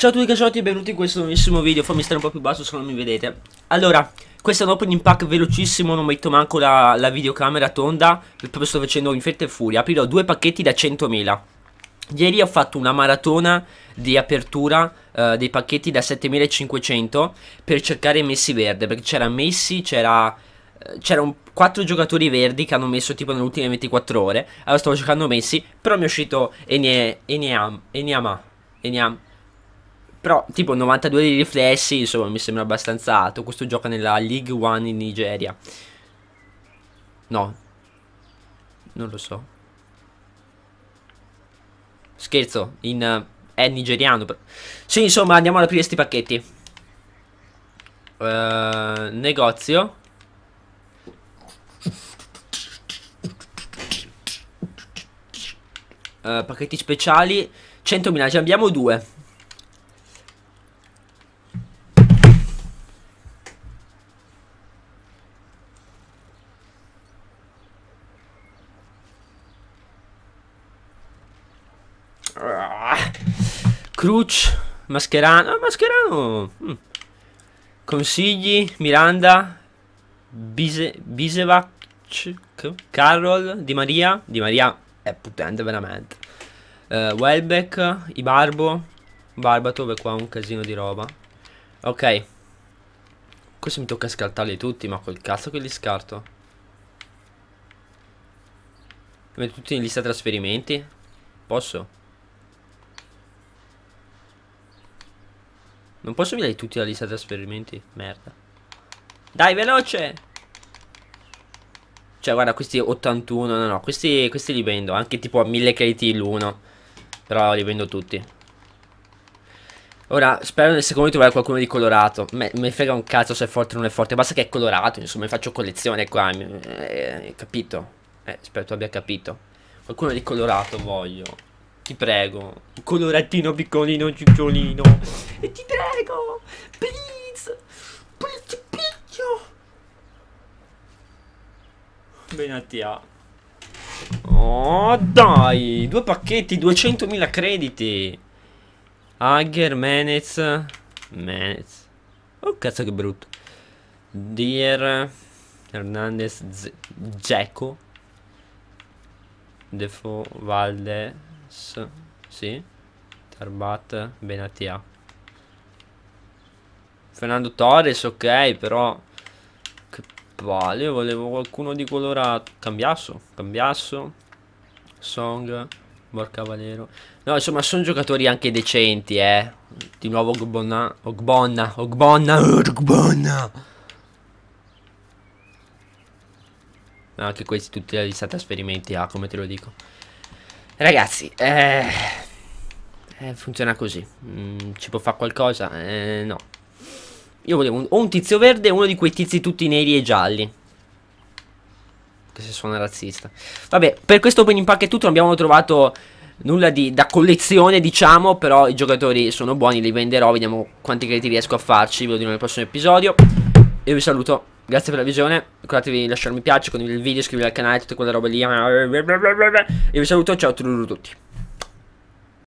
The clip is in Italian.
Ciao a tutti cacciotti e benvenuti in questo nuovissimo video Fammi stare un po' più basso se non mi vedete Allora, questo è un opening pack velocissimo Non metto manco la, la videocamera tonda Proprio sto facendo in fretta e furia Aprirò due pacchetti da 100.000 Ieri ho fatto una maratona di apertura uh, dei pacchetti da 7500 per cercare Messi verde, perché c'era Messi, c'era eh, c'erano 4 giocatori verdi che hanno messo tipo nelle ultime 24 ore. Allora stavo giocando Messi, però mi è uscito Eniam, Eniam, Eniam, però tipo 92 di riflessi, insomma, mi sembra abbastanza alto. Questo gioca nella League One in Nigeria. No. Non lo so. Scherzo, in, uh, è nigeriano. Però. Sì, insomma, andiamo ad aprire questi pacchetti. Uh, negozio. Uh, pacchetti speciali. 100.000, ce ne abbiamo due. Cruz, Mascherano. Eh, Mascherano. Mm. Consigli, Miranda, Bisevac, Carroll, Di Maria. Di Maria è potente veramente. Uh, Welbeck, Ibarbo, Barbatov e qua un casino di roba. Ok. Questo mi tocca scartarli tutti, ma col cazzo che li scarto. Come tutti in lista trasferimenti? Posso? Non posso vedere tutti la lista di trasferimenti? Merda. Dai, veloce! Cioè, guarda, questi 81, no, no, questi, questi li vendo. Anche tipo a 1000 crediti l'uno. Però li vendo tutti. Ora, spero nel secondo di trovare qualcuno di colorato. Me, frega un cazzo se è forte o non è forte. Basta che è colorato, insomma, mi faccio collezione qua. Eh, capito? Eh, spero tu abbia capito. Qualcuno di colorato voglio ti prego, coloratino piccolino cicciolino, e ti prego, please, please, picchio. Benatia. Oh, dai, due pacchetti, 200.000 crediti. Hager, Menez, Menez. Oh, cazzo che brutto. Dear. Hernandez, Zeco. Defoe, Valde, S sì. Tarbat Benatia. Fernando Torres, ok, però che palle, io volevo qualcuno di colorato. Cambiasso, Cambiasso, Song, Borca Valero. No, insomma, sono giocatori anche decenti, eh. Di nuovo Ogbonna, Ogbonna, Ogbonna, Ogbonna. Anche questi tutti la lista trasferimenti A, ah, come te lo dico. Ragazzi, eh, eh, funziona così. Mm, ci può fare qualcosa? Eh, no. Io volevo un, o un tizio verde e uno di quei tizi tutti neri e gialli. Che se suona razzista. Vabbè, per questo opening pack è tutto. Non abbiamo trovato nulla di, da collezione, diciamo. Però i giocatori sono buoni, li venderò. Vediamo quanti crediti riesco a farci. Ve lo dirò nel prossimo episodio. Io vi saluto. Grazie per la visione, ricordatevi di lasciare un mi piace, condividere il video, iscrivervi al canale, tutte quelle robe lì. Io vi saluto, ciao a tutti.